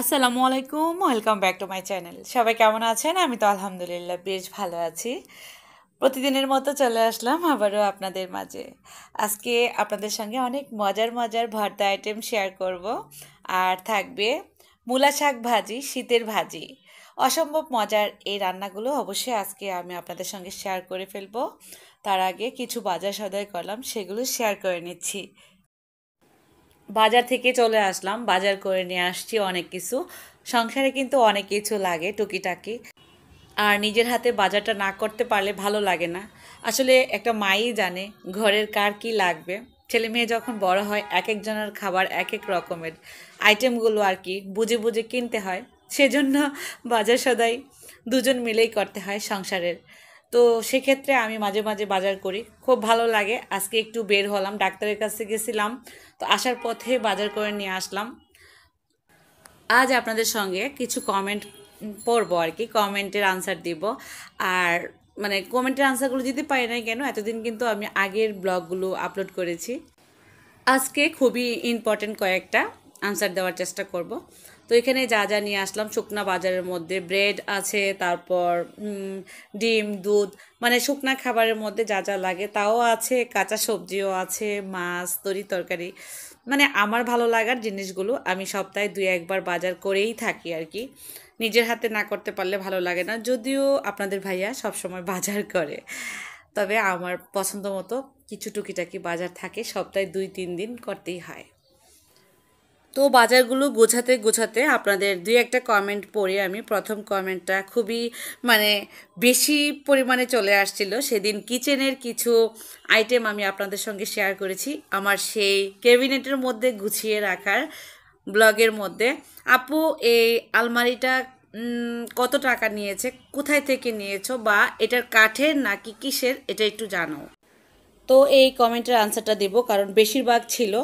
আসসালামু আলাইকুম welcome back to my channel সবাই কেমন আছেন আমি তো আলহামদুলিল্লাহ বেশ ভালো আছি প্রতিদিনের মতো চলে আসলাম আবারও আপনাদের মাঝে আজকে আপনাদের সঙ্গে অনেক মজার মজার ভর্তা আইটেম শেয়ার করব আর থাকবে মূলা শাক ভাজি শীতের ভাজি অসম্ভব মজার এই রান্নাগুলো অবশ্যই আজকে আমি আপনাদের সঙ্গে শেয়ার করে ফেলবো তার আগে কিছু বাজার সদায় করলাম সেগুলো শেয়ার করে নিচ্ছি বাজার থেকে চলে আসলাম বাজার করে নিয়ে আসছি অনেক কিছু সংসারে কিন্তু অনেক কিছু লাগে টুকিটাকি আর নিজের হাতে বাজারটা না করতে পারলে ভালো লাগে না আসলে একটা মাই জানে ঘরের কার কি লাগবে ছেলে মেয়ে যখন বড় হয় এক একজনের খাবার এক এক রকমের আইটেমগুলো আর কি বুঝে বুঝে কিনতে হয় সেজন্য বাজার সদাই দুজন মিলেই করতে হয় সংসারের তো সেক্ষেত্রে আমি মাঝে মাঝে বাজার করি খুব ভালো লাগে আজকে একটু বের হলাম ডাক্তারের কাছে গেছিলাম তো আসার পথে বাজার করে নিয়ে আসলাম আজ আপনাদের সঙ্গে কিছু কমেন্ট পড়ব আর কি কমেন্টের আনসার দিব আর মানে কমেন্টের আনসারগুলো দিতে পারি না কেন এতদিন কিন্তু আমি আগের ব্লগগুলো আপলোড করেছি আজকে খুবই ইম্পর্টেন্ট কয়েকটা আনসার দেওয়ার চেষ্টা করব তো এখানে যা যা নিয়ে আসলাম শুকনা বাজারের মধ্যে ব্রেড আছে তারপর ডিম দুধ মানে শুকনা খাবারের মধ্যে যা যা লাগে তাও আছে কাঁচা সবজিও আছে মাছ তরি তরকারি মানে আমার ভালো লাগার জিনিসগুলো আমি সপ্তাহে দুই একবার বাজার করেই থাকি আর কি নিজের হাতে না করতে পারলে ভালো লাগে না যদিও আপনাদের ভাইয়া সব সময় বাজার করে তবে আমার পছন্দ মতো কিছু টুকিটাকি বাজার থাকে সপ্তাহে দুই তিন দিন করতেই হয় তো বাজারগুলো গোছাতে গোছাতে আপনাদের দুই একটা কমেন্ট পড়ে আমি প্রথম কমেন্টটা খুবই মানে বেশি পরিমাণে চলে আসছিল সেদিন কিচেনের কিছু আইটেম আমি আপনাদের সঙ্গে শেয়ার করেছি আমার সেই ক্যাবিনেটের মধ্যে গুছিয়ে রাখার ব্লগের মধ্যে আপু এই আলমারিটা কত টাকা নিয়েছে কোথায় থেকে নিয়েছ বা এটার কাঠের নাকি কিসের এটা একটু জানো তো এই কমেন্টের আনসারটা দেব কারণ বেশিরভাগ ছিল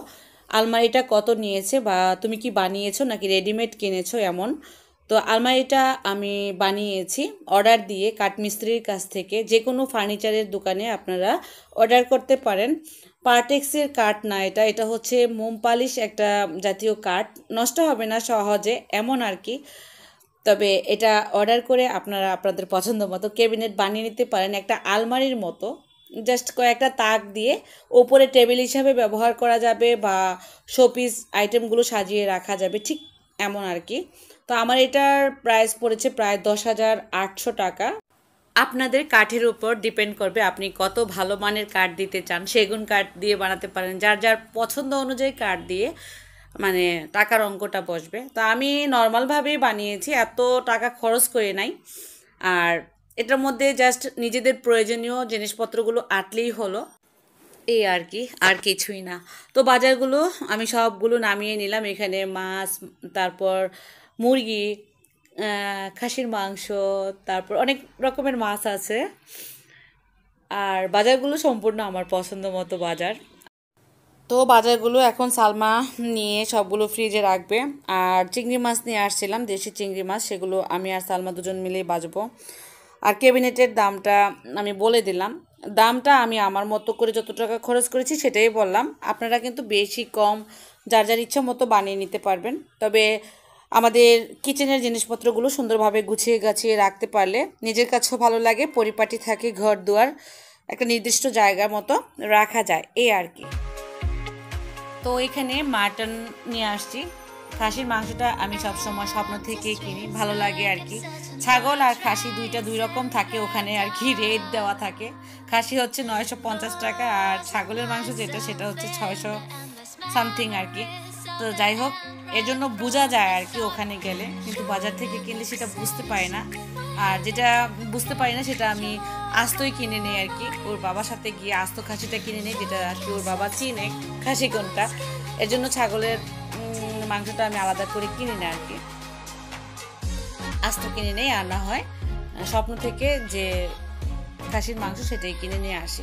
আলমারিটা কত নিয়েছে বা তুমি কি বানিয়েছো নাকি রেডিমেড কিনেছো এমন তো আলমারিটা আমি বানিয়েছি অর্ডার দিয়ে কাঠমিস্ত্রির কাছ থেকে যে কোনো ফার্নিচারের দোকানে আপনারা অর্ডার করতে পারেন পার্টেক্সের কাঠ না এটা এটা হচ্ছে মোম পালিশ একটা জাতীয় কাঠ নষ্ট হবে না সহজে এমন আর কি তবে এটা অর্ডার করে আপনারা আপনাদের পছন্দ মতো ক্যাবিনেট বানিয়ে নিতে পারেন একটা আলমারির মতো জাস্ট কয়েকটা তাক দিয়ে ওপরে টেবিল হিসাবে ব্যবহার করা যাবে বা শোপিস আইটেমগুলো সাজিয়ে রাখা যাবে ঠিক এমন আর কি তো আমার এটার প্রাইস পড়েছে প্রায় দশ হাজার আটশো টাকা আপনাদের কাঠের উপর ডিপেন্ড করবে আপনি কত ভালো মানের কাঠ দিতে চান সেগুন কাঠ দিয়ে বানাতে পারেন যার যার পছন্দ অনুযায়ী কাঠ দিয়ে মানে টাকার অঙ্কটা বসবে তো আমি নর্মালভাবেই বানিয়েছি এত টাকা খরচ করে নাই আর এটার মধ্যে জাস্ট নিজেদের প্রয়োজনীয় জিনিসপত্রগুলো আটলেই হলো এই আর কি আর কিছুই না তো বাজারগুলো আমি সবগুলো নামিয়ে নিলাম এখানে মাছ তারপর মুরগি খাসির মাংস তারপর অনেক রকমের মাছ আছে আর বাজারগুলো সম্পূর্ণ আমার পছন্দ মতো বাজার তো বাজারগুলো এখন সালমা নিয়ে সবগুলো ফ্রিজে রাখবে আর চিংড়ি মাছ নিয়ে আসছিলাম দেশি চিংড়ি মাছ সেগুলো আমি আর সালমা দুজন মিলেই বাজবো আর ক্যাবিনেটের দামটা আমি বলে দিলাম দামটা আমি আমার মতো করে যত টাকা খরচ করেছি সেটাই বললাম আপনারা কিন্তু বেশি কম যার যার ইচ্ছা মতো বানিয়ে নিতে পারবেন তবে আমাদের কিচেনের জিনিসপত্রগুলো সুন্দরভাবে গুছিয়ে গাছিয়ে রাখতে পারলে নিজের কাছেও ভালো লাগে পরিপাটি থাকে ঘর দুয়ার একটা নির্দিষ্ট জায়গার মতো রাখা যায় এই আর কি তো এখানে মাটন নিয়ে আসছি খাসির মাংসটা আমি সবসময় স্বপ্ন থেকে কিনি ভালো লাগে আর কি ছাগল আর খাসি দুইটা দুই রকম থাকে ওখানে আর কি রেট দেওয়া থাকে খাসি হচ্ছে নয়শো পঞ্চাশ টাকা আর ছাগলের মাংস যেটা সেটা হচ্ছে ছয়শো সামথিং আর কি তো যাই হোক এর জন্য বোঝা যায় আর কি ওখানে গেলে কিন্তু বাজার থেকে কিনলে সেটা বুঝতে পারি না আর যেটা বুঝতে পারি না সেটা আমি আস্তই কিনে নিই আর কি ওর বাবার সাথে গিয়ে আস্ত খাসিটা কিনে নিই যেটা আর কি ওর বাবা চিনে খাসি কোনটা এর জন্য ছাগলের মাংসটা আমি আলাদা করে কিনি না আর কি আস্ত কিনে নিয়ে আনা হয় স্বপ্ন থেকে যে খাসির মাংস সেটাই কিনে নিয়ে আসি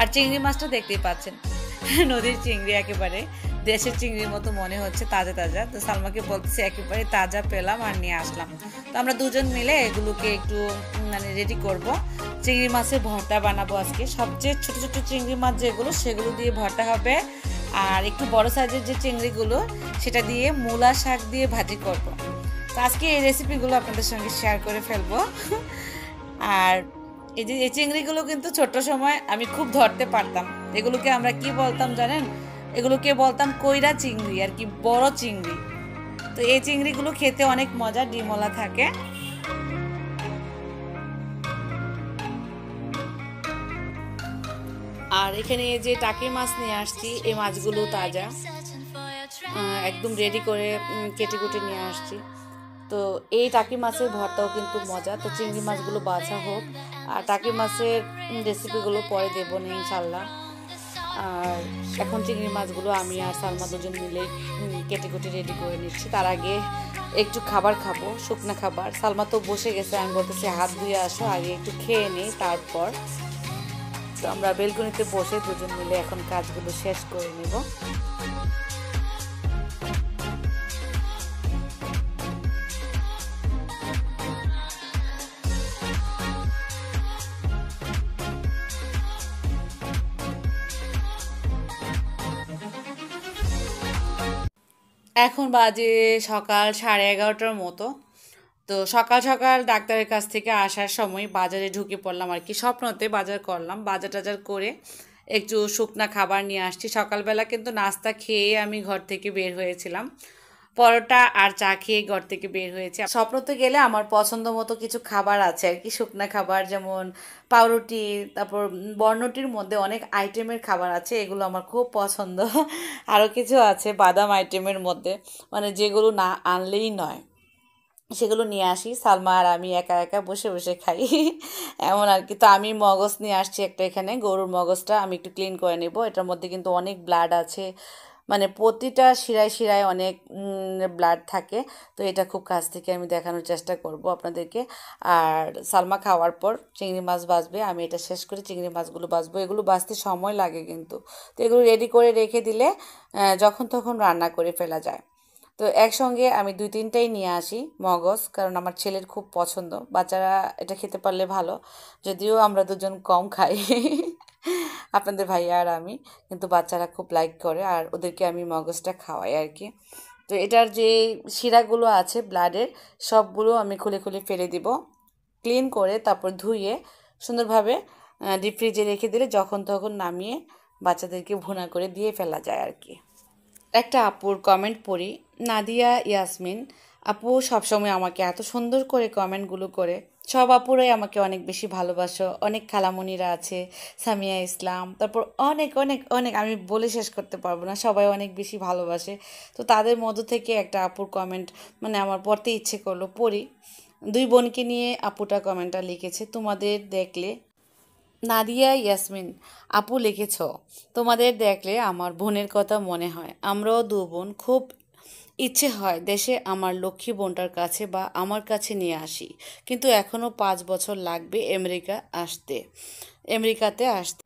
আর চিংড়ি মাছটা দেখতেই পাচ্ছেন নদীর চিংড়ি একেবারে দেশের চিংড়ির মতো মনে হচ্ছে তাজা তাজা তো সালমাকে বলতেছি একেবারে তাজা পেলাম আর নিয়ে আসলাম তো আমরা দুজন মিলে এগুলোকে একটু মানে রেডি করব চিংড়ি মাছের ভর্তা বানাবো আজকে সবচেয়ে ছোট ছোট চিংড়ি মাছ যেগুলো সেগুলো দিয়ে ভর্তা হবে আর একটু বড় সাইজের যে চিংড়িগুলো সেটা দিয়ে মূলা শাক দিয়ে ভাজি করবো তো আজকে এই রেসিপিগুলো আপনাদের সঙ্গে শেয়ার করে ফেলবো আর এই যে এই চিংড়িগুলো কিন্তু ছোট সময় আমি খুব ধরতে পারতাম এগুলোকে আমরা কি বলতাম জানেন এগুলোকে বলতাম কইরা চিংড়ি আর কি বড় চিংড়ি তো এই চিংড়িগুলো খেতে অনেক মজা ডিমলা থাকে আর এখানে যে টাকি মাছ নিয়ে আসছি এই মাছগুলো তাজা একদম রেডি করে কেটে কুটে নিয়ে আসছি তো এই টাকি মাছের ভর্তাও কিন্তু মজা তো চিংড়ি মাছগুলো বাছা হোক আর টাকি মাছের রেসিপিগুলো পরে দেবো না ইনশাল্লাহ আর এখন চিংড়ি মাছগুলো আমি আর সালমা দুজন মিলে কেটে কুটে রেডি করে নিচ্ছি তার আগে একটু খাবার খাবো শুকনো খাবার সালমা তো বসে গেছে আমি বলতেছি হাত ধুয়ে আসো আগে একটু খেয়ে নিই তারপর তো আমরা বেলকনিতে বসে দুজন মিলে এখন কাজগুলো শেষ করে নেব এখন বাজে সকাল সাড়ে এগারোটার মতো তো সকাল সকাল ডাক্তারের কাছ থেকে আসার সময় বাজারে ঢুকে পড়লাম আর কি স্বপ্নতে বাজার করলাম বাজার টাজার করে একটু শুকনা খাবার নিয়ে আসছি সকালবেলা কিন্তু নাস্তা খেয়ে আমি ঘর থেকে বের হয়েছিলাম পরোটা আর চা খেয়ে ঘর থেকে বের হয়েছে স্বপ্ন তো গেলে আমার পছন্দ মতো কিছু খাবার আছে আর কি শুকনা খাবার যেমন পাউরুটি তারপর বর্ণটির মধ্যে অনেক আইটেমের খাবার আছে এগুলো আমার খুব পছন্দ আরও কিছু আছে বাদাম আইটেমের মধ্যে মানে যেগুলো না আনলেই নয় সেগুলো নিয়ে আসি সালমা আর আমি একা একা বসে বসে খাই এমন আর কি তো আমি মগজ নিয়ে আসছি একটা এখানে গরুর মগজটা আমি একটু ক্লিন করে নেব এটার মধ্যে কিন্তু অনেক ব্লাড আছে মানে প্রতিটা শিরায় শিরায় অনেক ব্লাড থাকে তো এটা খুব কাছ থেকে আমি দেখানোর চেষ্টা করব আপনাদেরকে আর সালমা খাওয়ার পর চিংড়ি মাছ বাঁচবে আমি এটা শেষ করে চিংড়ি মাছগুলো বাঁচবো এগুলো বাঁচতে সময় লাগে কিন্তু তো এগুলো রেডি করে রেখে দিলে যখন তখন রান্না করে ফেলা যায় তো একসঙ্গে আমি দুই তিনটাই নিয়ে আসি মগজ কারণ আমার ছেলের খুব পছন্দ বাচ্চারা এটা খেতে পারলে ভালো যদিও আমরা দুজন কম খাই আপনাদের ভাইয়া আর আমি কিন্তু বাচ্চারা খুব লাইক করে আর ওদেরকে আমি মগজটা খাওয়াই আর কি তো এটার যে শিরাগুলো আছে ব্লাডের সবগুলো আমি খুলে খুলে ফেলে দিব ক্লিন করে তারপর ধুয়ে সুন্দরভাবে ডিপ ফ্রিজে রেখে দিলে যখন তখন নামিয়ে বাচ্চাদেরকে ভুনা করে দিয়ে ফেলা যায় আর কি একটা আপুর কমেন্ট পড়ি নাদিয়া ইয়াসমিন আপু সবসময় আমাকে এত সুন্দর করে কমেন্টগুলো করে সব আপুরাই আমাকে অনেক বেশি ভালোবাসো অনেক খালামুনিরা আছে সামিয়া ইসলাম তারপর অনেক অনেক অনেক আমি বলে শেষ করতে পারবো না সবাই অনেক বেশি ভালোবাসে তো তাদের মধ্য থেকে একটা আপুর কমেন্ট মানে আমার পড়তে ইচ্ছে করলো পড়ি দুই বোনকে নিয়ে আপুটা কমেন্টটা লিখেছে তোমাদের দেখলে নাদিয়া ইয়াসমিন আপু লিখেছ তোমাদের দেখলে আমার বোনের কথা মনে হয় আমরাও দু বোন খুব ইচ্ছে হয় দেশে আমার লক্ষ্মী বোনটার কাছে বা আমার কাছে নিয়ে আসি কিন্তু এখনও পাঁচ বছর লাগবে আমেরিকা আসতে আমেরিকাতে আসতে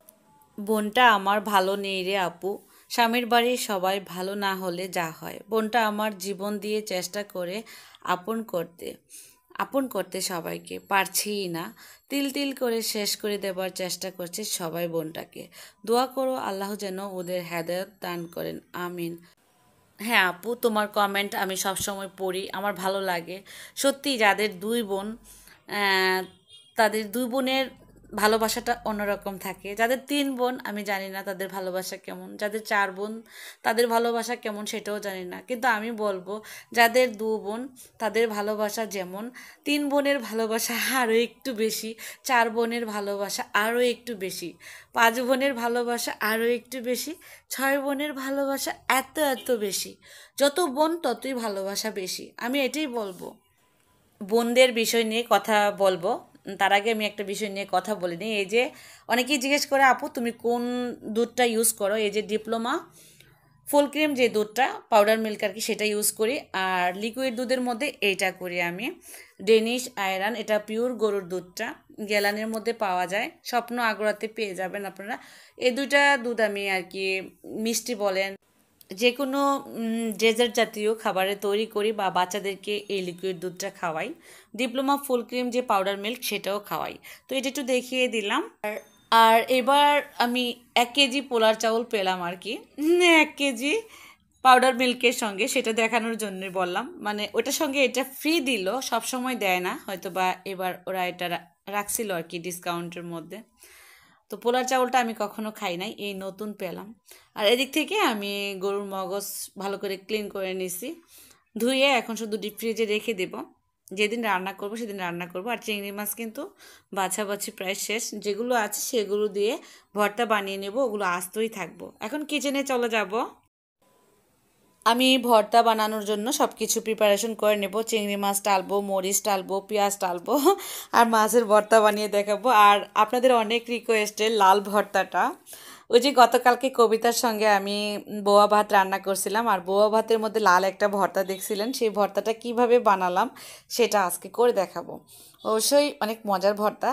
বোনটা আমার ভালো নেই রে আপু স্বামীর বাড়ি সবাই ভালো না হলে যা হয় বোনটা আমার জীবন দিয়ে চেষ্টা করে আপন করতে আপন করতে সবাইকে পারছেই না তিল তিল করে শেষ করে দেবার চেষ্টা করছে সবাই বোনটাকে দোয়া করো আল্লাহ যেন ওদের হেদায়ত দান করেন আমিন হ্যাঁ আপু তোমার কমেন্ট আমি সবসময় পড়ি আমার ভালো লাগে সত্যি যাদের দুই বোন তাদের দুই বোনের ভালোবাসাটা অন্যরকম থাকে যাদের তিন বোন আমি জানি না তাদের ভালোবাসা কেমন যাদের চার বোন তাদের ভালোবাসা কেমন সেটাও জানি না কিন্তু আমি বলবো যাদের দু বোন তাদের ভালোবাসা যেমন তিন বোনের ভালোবাসা আরও একটু বেশি চার বোনের ভালোবাসা আরও একটু বেশি পাঁচ বোনের ভালোবাসা আরও একটু বেশি ছয় বোনের ভালোবাসা এত এত বেশি যত বোন ততই ভালোবাসা বেশি আমি এটাই বলবো বোনদের বিষয় নিয়ে কথা বলবো তার আগে আমি একটা বিষয় নিয়ে কথা বলে নিই এই যে অনেকেই জিজ্ঞেস করে আপু তুমি কোন দুধটা ইউজ করো এই যে ডিপ্লোমা ফুল ক্রিম যে দুধটা পাউডার মিল্ক আর কি সেটা ইউজ করি আর লিকুইড দুধের মধ্যে এইটা করি আমি ডেনিশ আয়রন এটা পিওর গরুর দুধটা গেলানের মধ্যে পাওয়া যায় স্বপ্ন আগ্রাতে পেয়ে যাবেন আপনারা এই দুইটা দুধ আমি আর কি মিষ্টি বলেন যে কোনো ডেজার্ট জাতীয় খাবারে তৈরি করি বা বাচ্চাদেরকে এই লিকুইড দুধটা খাওয়াই ডিপ্লোমা ফুল ক্রিম যে পাউডার মিল্ক সেটাও খাওয়াই তো এটা একটু দেখিয়ে দিলাম আর আর এবার আমি এক কেজি পোলার চাউল পেলাম আর কি এক কেজি পাউডার মিল্কের সঙ্গে সেটা দেখানোর জন্য বললাম মানে ওটার সঙ্গে এটা ফ্রি দিল সবসময় দেয় না হয়তো বা এবার ওরা এটা রাখছিল আর কি ডিসকাউন্টের মধ্যে তো পোলার চাউলটা আমি কখনো খাই নাই এই নতুন পেলাম আর এদিক থেকে আমি গরুর মগজ ভালো করে ক্লিন করে নিছি ধুয়ে এখন শুধু ডিপ ফ্রিজে রেখে দেব যেদিন রান্না করব সেদিন রান্না করব আর চিংড়ি মাছ কিন্তু বাছাবাছি প্রায় শেষ যেগুলো আছে সেগুলো দিয়ে ভর্তা বানিয়ে নেব ওগুলো আস্তই থাকবো এখন কিচেনে চলে যাব আমি ভর্তা বানানোর জন্য সব কিছু প্রিপারেশন করে নেব চিংড়ি মাছ টালবো মরিচ টালবো পেঁয়াজ টালবো আর মাছের ভর্তা বানিয়ে দেখাবো আর আপনাদের অনেক রিকোয়েস্টের লাল ভর্তাটা ওই যে গতকালকে কবিতার সঙ্গে আমি বোয়া ভাত রান্না করছিলাম আর বোয়া ভাতের মধ্যে লাল একটা ভর্তা দেখছিলেন সেই ভর্তাটা কিভাবে বানালাম সেটা আজকে করে দেখাবো অবশ্যই অনেক মজার ভর্তা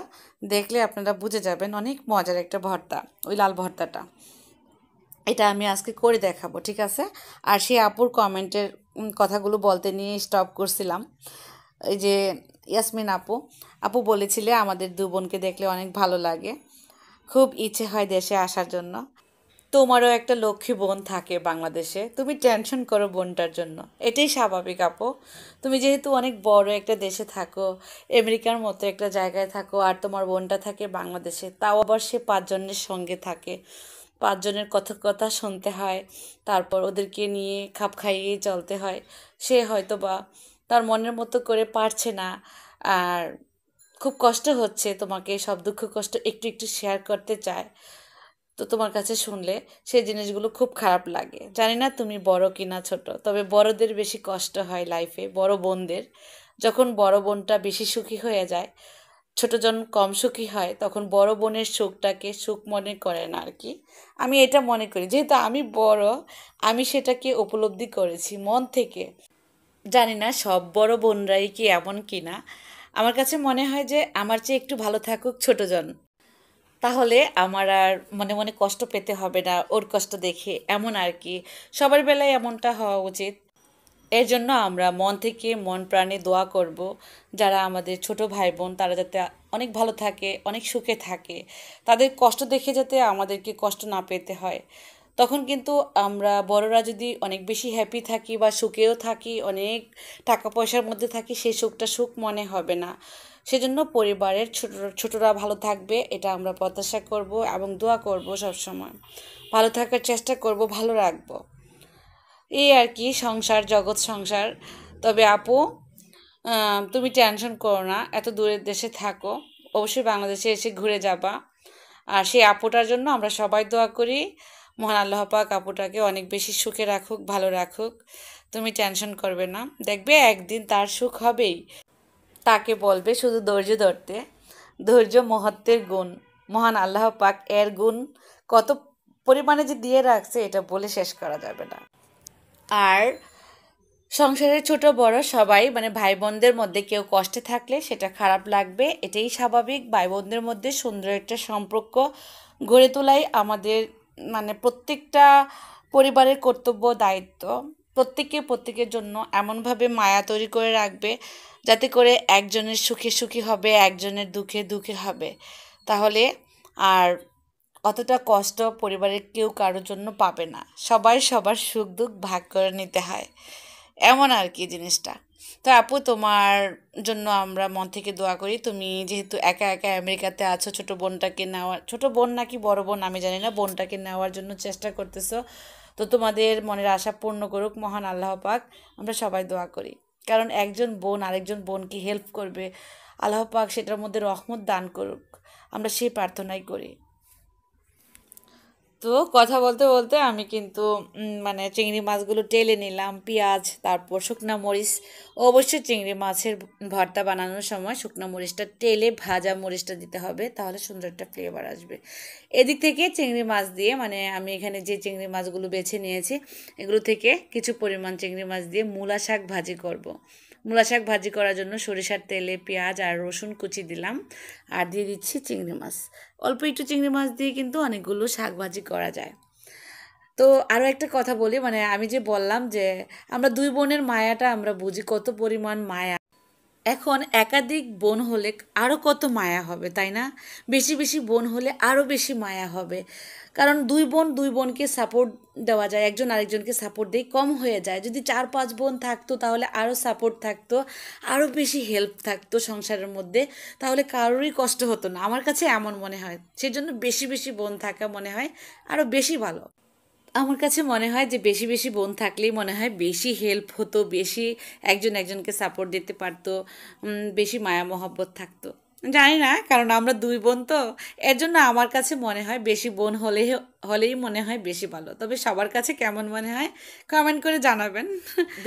দেখলে আপনারা বুঝে যাবেন অনেক মজার একটা ভর্তা ওই লাল ভর্তাটা এটা আমি আজকে করে দেখাবো ঠিক আছে আর সেই আপুর কমেন্টের কথাগুলো বলতে নিয়ে স্টপ করছিলাম এই যে ইয়াসমিন আপু আপু বলেছিলে আমাদের দু বোনকে দেখলে অনেক ভালো লাগে খুব ইচ্ছে হয় দেশে আসার জন্য তোমারও একটা লক্ষ্মী বোন থাকে বাংলাদেশে তুমি টেনশন করো বোনটার জন্য এটাই স্বাভাবিক আপু তুমি যেহেতু অনেক বড় একটা দেশে থাকো আমেরিকার মতো একটা জায়গায় থাকো আর তোমার বোনটা থাকে বাংলাদেশে তাও আবার সে পাঁচজনের সঙ্গে থাকে পাঁচজনের কথা কথা শুনতে হয় তারপর ওদেরকে নিয়ে খাপ খাইয়ে চলতে হয় সে হয়তো বা তার মনের মতো করে পারছে না আর খুব কষ্ট হচ্ছে তোমাকে সব দুঃখ কষ্ট একটু একটু শেয়ার করতে চায় তো তোমার কাছে শুনলে সেই জিনিসগুলো খুব খারাপ লাগে জানি না তুমি বড় কি না ছোট তবে বড়দের বেশি কষ্ট হয় লাইফে বড় বোনদের যখন বড় বোনটা বেশি সুখী হয়ে যায় জন কম সুখী হয় তখন বড় বোনের সুখটাকে সুখ মনে করে না আর কি আমি এটা মনে করি যেহেতু আমি বড় আমি সেটাকে উপলব্ধি করেছি মন থেকে জানি না সব বড় বোনরাই কি এমন কি না আমার কাছে মনে হয় যে আমার চেয়ে একটু ভালো থাকুক জন তাহলে আমার আর মনে মনে কষ্ট পেতে হবে না ওর কষ্ট দেখে এমন আর কি সবার বেলায় এমনটা হওয়া উচিত এর জন্য আমরা মন থেকে মন প্রাণে দোয়া করব যারা আমাদের ছোট ভাই বোন তারা যাতে অনেক ভালো থাকে অনেক সুখে থাকে তাদের কষ্ট দেখে যাতে আমাদেরকে কষ্ট না পেতে হয় তখন কিন্তু আমরা বড়রা যদি অনেক বেশি হ্যাপি থাকি বা সুখেও থাকি অনেক টাকা পয়সার মধ্যে থাকি সেই সুখটা সুখ মনে হবে না সেজন্য পরিবারের ছোট ছোটরা ভালো থাকবে এটা আমরা প্রত্যাশা করব এবং দোয়া করব সবসময় ভালো থাকার চেষ্টা করব ভালো রাখবো এই আর কি সংসার জগৎ সংসার তবে আপু তুমি টেনশন করো না এত দূরের দেশে থাকো অবশ্যই বাংলাদেশে এসে ঘুরে যাবা আর সেই আপুটার জন্য আমরা সবাই দোয়া করি মহান আল্লাহ পাক আপুটাকে অনেক বেশি সুখে রাখুক ভালো রাখুক তুমি টেনশন করবে না দেখবে একদিন তার সুখ হবেই তাকে বলবে শুধু ধৈর্য ধরতে ধৈর্য মহত্বের গুণ মহান আল্লাহ পাক এর গুণ কত পরিমাণে যে দিয়ে রাখছে এটা বলে শেষ করা যাবে না আর সংসারের ছোট বড় সবাই মানে ভাই বোনদের মধ্যে কেউ কষ্টে থাকলে সেটা খারাপ লাগবে এটাই স্বাভাবিক ভাই বোনদের মধ্যে সুন্দর একটা সম্পর্ক গড়ে তোলাই আমাদের মানে প্রত্যেকটা পরিবারের কর্তব্য দায়িত্ব প্রত্যেকে প্রত্যেকের জন্য এমনভাবে মায়া তৈরি করে রাখবে যাতে করে একজনের সুখে সুখী হবে একজনের দুঃখে দুঃখে হবে তাহলে আর অতটা কষ্ট পরিবারের কেউ কারোর জন্য পাবে না সবাই সবার সুখ দুঃখ ভাগ করে নিতে হয় এমন আর কি জিনিসটা তো আপু তোমার জন্য আমরা মন থেকে দোয়া করি তুমি যেহেতু একা একা আমেরিকাতে আছো ছোট বোনটাকে নেওয়ার ছোট বোন নাকি বড় বোন আমি জানি না বোনটাকে নেওয়ার জন্য চেষ্টা করতেছো তো তোমাদের মনের আশা পূর্ণ করুক মহান আল্লাহ পাক আমরা সবাই দোয়া করি কারণ একজন বোন আরেকজন বোনকে হেল্প করবে আল্লাহ পাক সেটার মধ্যে রহমত দান করুক আমরা সেই প্রার্থনাই করি তো কথা বলতে বলতে আমি কিন্তু মানে চিংড়ি মাছগুলো টেলে নিলাম পেঁয়াজ তারপর শুকনা মরিচ অবশ্যই চিংড়ি মাছের ভর্তা বানানোর সময় শুকনা মরিচটা টেলে ভাজা মরিচটা দিতে হবে তাহলে সুন্দর একটা ফ্লেভার আসবে এদিক থেকে চিংড়ি মাছ দিয়ে মানে আমি এখানে যে চিংড়ি মাছগুলো বেছে নিয়েছি এগুলো থেকে কিছু পরিমাণ চিংড়ি মাছ দিয়ে মূলা শাক ভাজি করব। মূলা শাক ভাজি করার জন্য সরিষার তেলে পেঁয়াজ আর রসুন কুচি দিলাম আর দিয়ে দিচ্ছি চিংড়ি মাছ অল্প একটু চিংড়ি মাছ দিয়ে কিন্তু অনেকগুলো শাক ভাজি করা যায় তো আরও একটা কথা বলি মানে আমি যে বললাম যে আমরা দুই বোনের মায়াটা আমরা বুঝি কত পরিমাণ মায়া এখন একাধিক বোন হলে আরও কত মায়া হবে তাই না বেশি বেশি বোন হলে আরও বেশি মায়া হবে কারণ দুই বোন দুই বোনকে সাপোর্ট দেওয়া যায় একজন আরেকজনকে সাপোর্ট দিয়ে কম হয়ে যায় যদি চার পাঁচ বোন থাকতো তাহলে আরও সাপোর্ট থাকতো আরও বেশি হেল্প থাকতো সংসারের মধ্যে তাহলে কারোরই কষ্ট হতো না আমার কাছে এমন মনে হয় সেই জন্য বেশি বেশি বোন থাকা মনে হয় আরও বেশি ভালো আমার কাছে মনে হয় যে বেশি বেশি বোন থাকলেই মনে হয় বেশি হেল্প হতো বেশি একজন একজনকে সাপোর্ট দিতে পারতো বেশি মায়া মহব্বত থাকতো জানি না কারণ আমরা দুই বোন তো এর জন্য আমার কাছে মনে হয় বেশি বোন হলে হলেই মনে হয় বেশি ভালো তবে সবার কাছে কেমন মনে হয় কমেন্ট করে জানাবেন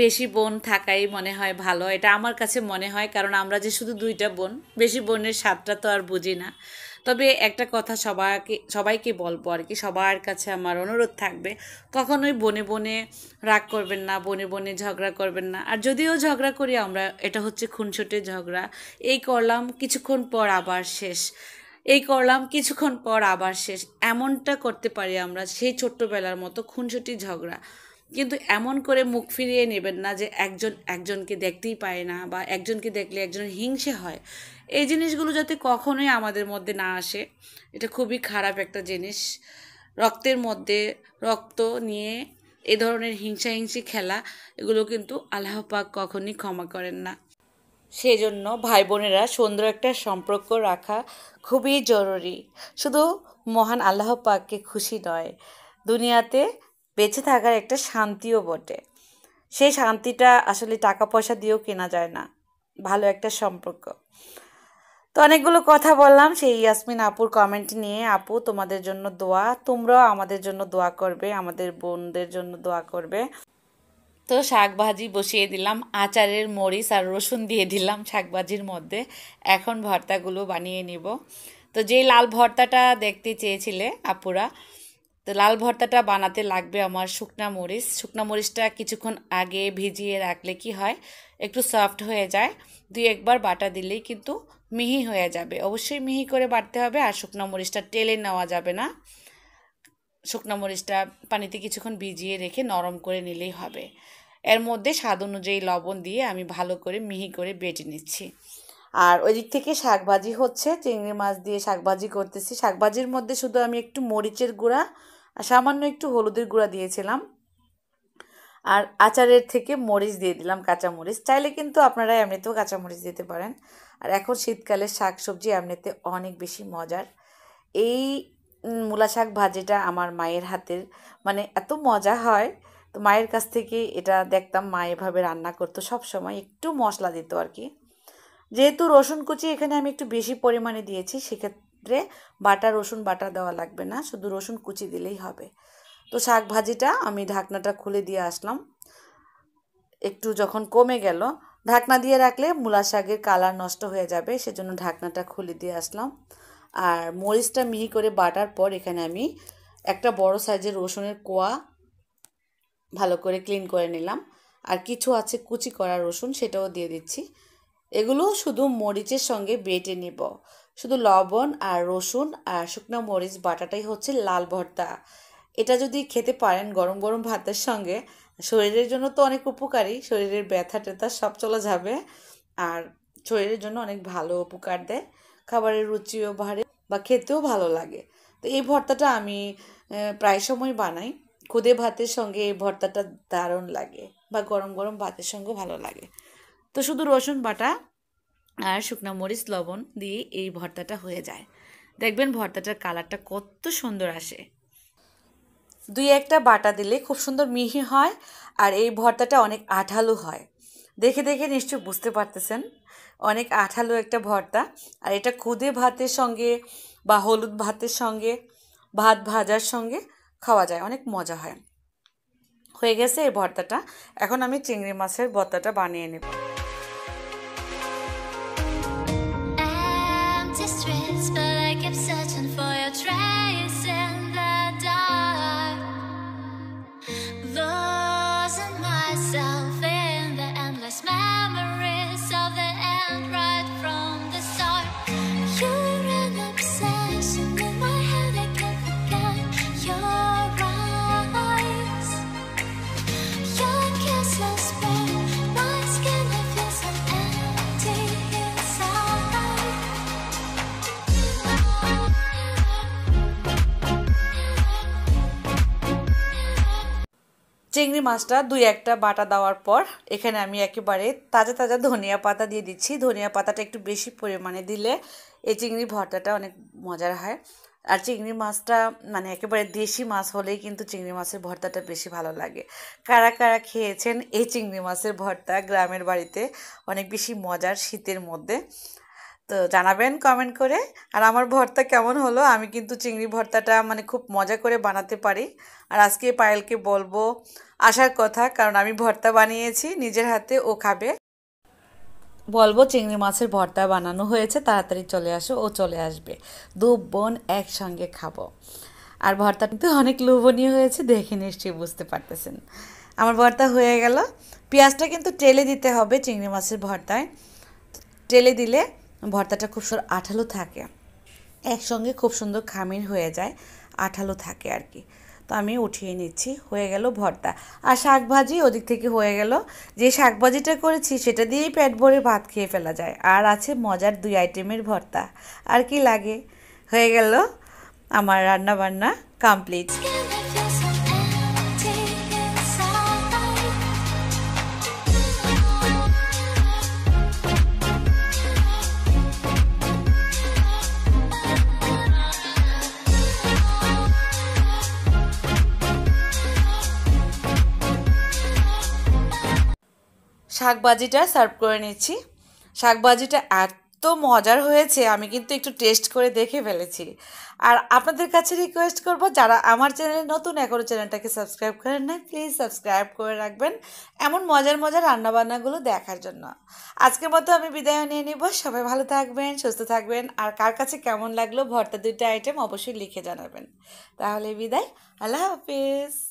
বেশি বোন থাকাই মনে হয় ভালো এটা আমার কাছে মনে হয় কারণ আমরা যে শুধু দুইটা বোন বেশি বোনের স্বাদটা তো আর বুঝি না তবে একটা কথা সবাইকে সবাইকে বলবো আর কি সবার কাছে আমার অনুরোধ থাকবে কখনোই বনে বনে রাগ করবেন না বনে বনে ঝগড়া করবেন না আর যদিও ঝগড়া করি আমরা এটা হচ্ছে খুনসুটে ঝগড়া এই করলাম কিছুক্ষণ পর আবার শেষ এই করলাম কিছুক্ষণ পর আবার শেষ এমনটা করতে পারি আমরা সেই ছোট্টবেলার মতো খুনসুটি ঝগড়া কিন্তু এমন করে মুখ ফিরিয়ে নেবেন না যে একজন একজনকে দেখতেই পায় না বা একজনকে দেখলে একজন হিংসে হয় এই জিনিসগুলো যাতে কখনোই আমাদের মধ্যে না আসে এটা খুবই খারাপ একটা জিনিস রক্তের মধ্যে রক্ত নিয়ে এ ধরনের হিংসা হিংসি খেলা এগুলো কিন্তু আল্লাহ পাক কখনই ক্ষমা করেন না সেজন্য ভাই বোনেরা সুন্দর একটা সম্পর্ক রাখা খুবই জরুরি শুধু মহান আল্লাহ পাককে খুশি নয় দুনিয়াতে বেঁচে থাকার একটা শান্তিও বটে সেই শান্তিটা আসলে টাকা পয়সা দিয়েও কেনা যায় না ভালো একটা সম্পর্ক তো অনেকগুলো কথা বললাম সেই ইয়াসমিন আপুর কমেন্ট নিয়ে আপু তোমাদের জন্য দোয়া তোমরাও আমাদের জন্য দোয়া করবে আমাদের বোনদের জন্য দোয়া করবে তো শাক ভাজি বসিয়ে দিলাম আচারের মরিচ আর রসুন দিয়ে দিলাম শাক ভাজির মধ্যে এখন ভর্তাগুলো বানিয়ে নিব তো যেই লাল ভর্তাটা দেখতে চেয়েছিলে আপুরা তো লাল ভর্তাটা বানাতে লাগবে আমার শুকনা মরিচ শুকনা মরিচটা কিছুক্ষণ আগে ভিজিয়ে রাখলে কি হয় একটু সফট হয়ে যায় দুই একবার বাটা দিলেই কিন্তু মিহি হয়ে যাবে অবশ্যই মিহি করে বাটতে হবে আর শুকনো মরিচটা টেলে নেওয়া যাবে না শুকনো মরিচটা পানিতে কিছুক্ষণ ভিজিয়ে রেখে নরম করে নিলেই হবে এর মধ্যে স্বাদ অনুযায়ী লবণ দিয়ে আমি ভালো করে মিহি করে বেটে নিচ্ছি আর ওই দিক থেকে শাকভাজি হচ্ছে চিংড়ি মাছ দিয়ে শাকভাজি করতেছি শাকভাজির মধ্যে শুধু আমি একটু মরিচের গুঁড়া আর সামান্য একটু হলুদের গুঁড়া দিয়েছিলাম আর আচারের থেকে মরিচ দিয়ে দিলাম কাঁচা মরিচ চাইলে কিন্তু আপনারা এমনিতেও কাঁচা মরিচ দিতে পারেন আর এখন শীতকালে শাক সবজি এমনিতে অনেক বেশি মজার এই মূলা শাক ভাজিটা আমার মায়ের হাতের মানে এত মজা হয় তো মায়ের কাছ থেকে এটা দেখতাম মা এভাবে রান্না করতো সব সময় একটু মশলা দিত আর কি যেহেতু রসুন কুচি এখানে আমি একটু বেশি পরিমাণে দিয়েছি সেক্ষেত্রে ক্ষেত্রে বাটা রসুন বাটা দেওয়া লাগবে না শুধু রসুন কুচি দিলেই হবে তো শাক ভাজিটা আমি ঢাকনাটা খুলে দিয়ে আসলাম একটু যখন কমে গেল ঢাকনা দিয়ে রাখলে মূলা শাকের কালার নষ্ট হয়ে যাবে সেজন্য ঢাকনাটা খুলে দিয়ে আসলাম আর মরিচটা মিহি করে বাটার পর এখানে আমি একটা বড় সাইজের রসুনের কোয়া ভালো করে ক্লিন করে নিলাম আর কিছু আছে কুচি করা রসুন সেটাও দিয়ে দিচ্ছি এগুলো শুধু মরিচের সঙ্গে বেটে নিব শুধু লবণ আর রসুন আর শুকনো মরিচ বাটাটাই হচ্ছে লাল ভর্তা এটা যদি খেতে পারেন গরম গরম ভাতের সঙ্গে শরীরের জন্য তো অনেক উপকারী শরীরের ব্যথা ট্যাথা সব চলে যাবে আর শরীরের জন্য অনেক ভালো উপকার দেয় খাবারের রুচিও বাড়ে বা খেতেও ভালো লাগে তো এই ভর্তাটা আমি প্রায় সময় বানাই খুদে ভাতের সঙ্গে এই ভর্তাটা দারুণ লাগে বা গরম গরম ভাতের সঙ্গেও ভালো লাগে তো শুধু রসুন বাটা আর শুকনো মরিচ লবণ দিয়ে এই ভর্তাটা হয়ে যায় দেখবেন ভর্তাটার কালারটা কত সুন্দর আসে দুই একটা বাটা দিলে খুব সুন্দর মিহি হয় আর এই ভর্তাটা অনেক আঠালো হয় দেখে দেখে নিশ্চয় বুঝতে পারতেছেন অনেক আঠালো একটা ভর্তা আর এটা খুদে ভাতের সঙ্গে বা হলুদ ভাতের সঙ্গে ভাত ভাজার সঙ্গে খাওয়া যায় অনেক মজা হয় হয়ে গেছে এই ভর্তাটা এখন আমি চিংড়ি মাছের ভর্তাটা বানিয়ে নেব চিংড়ি মাছটা দুই একটা বাটা দেওয়ার পর এখানে আমি একেবারে তাজা তাজা ধনিয়া পাতা দিয়ে দিচ্ছি ধনিয়া পাতাটা একটু বেশি পরিমাণে দিলে এই চিংড়ি ভর্তাটা অনেক মজার হয় আর চিংড়ি মাছটা মানে একেবারে দেশি মাছ হলেই কিন্তু চিংড়ি মাছের ভর্তাটা বেশি ভালো লাগে কারা কারা খেয়েছেন এই চিংড়ি মাছের ভর্তা গ্রামের বাড়িতে অনেক বেশি মজার শীতের মধ্যে তো জানাবেন কমেন্ট করে আর আমার ভর্তা কেমন হলো আমি কিন্তু চিংড়ি ভর্তাটা মানে খুব মজা করে বানাতে পারি আর আজকে পায়েলকে বলবো আসার কথা কারণ আমি ভর্তা বানিয়েছি নিজের হাতে ও খাবে বলবো চিংড়ি মাছের ভর্তা বানানো হয়েছে তাড়াতাড়ি চলে আসো ও চলে আসবে দু বোন একসঙ্গে খাবো আর ভর্তা কিন্তু অনেক লোভনীয় হয়েছে দেখে নিশ্চয়ই বুঝতে পারতেছেন আমার ভর্তা হয়ে গেল পেঁয়াজটা কিন্তু টেলে দিতে হবে চিংড়ি মাছের ভর্তায় টেলে দিলে ভর্তাটা খুব সুন্দর আঠালো থাকে একসঙ্গে খুব সুন্দর খামির হয়ে যায় আঠালো থাকে আর কি তো আমি উঠিয়ে নিচ্ছি হয়ে গেল ভর্তা আর শাক ভাজি ওদিক থেকে হয়ে গেল যে শাক ভাজিটা করেছি সেটা দিয়েই পেট ভরে ভাত খেয়ে ফেলা যায় আর আছে মজার দুই আইটেমের ভর্তা আর কি লাগে হয়ে গেল আমার রান্না বান্না কমপ্লিট শাকবাজিটা সার্ভ করে নিচ্ছি শাকবাজিটা এত মজার হয়েছে আমি কিন্তু একটু টেস্ট করে দেখে ফেলেছি আর আপনাদের কাছে রিকোয়েস্ট করব যারা আমার চ্যানেলে নতুন এখনও চ্যানেলটাকে সাবস্ক্রাইব করেন না প্লিজ সাবস্ক্রাইব করে রাখবেন এমন মজার মজার রান্নাবান্নাগুলো দেখার জন্য আজকের মতো আমি বিদায় নিয়ে নিব সবাই ভালো থাকবেন সুস্থ থাকবেন আর কার কাছে কেমন লাগলো ভর্তা দুইটা আইটেম অবশ্যই লিখে জানাবেন তাহলে বিদায় আল্লাহ হাফিজ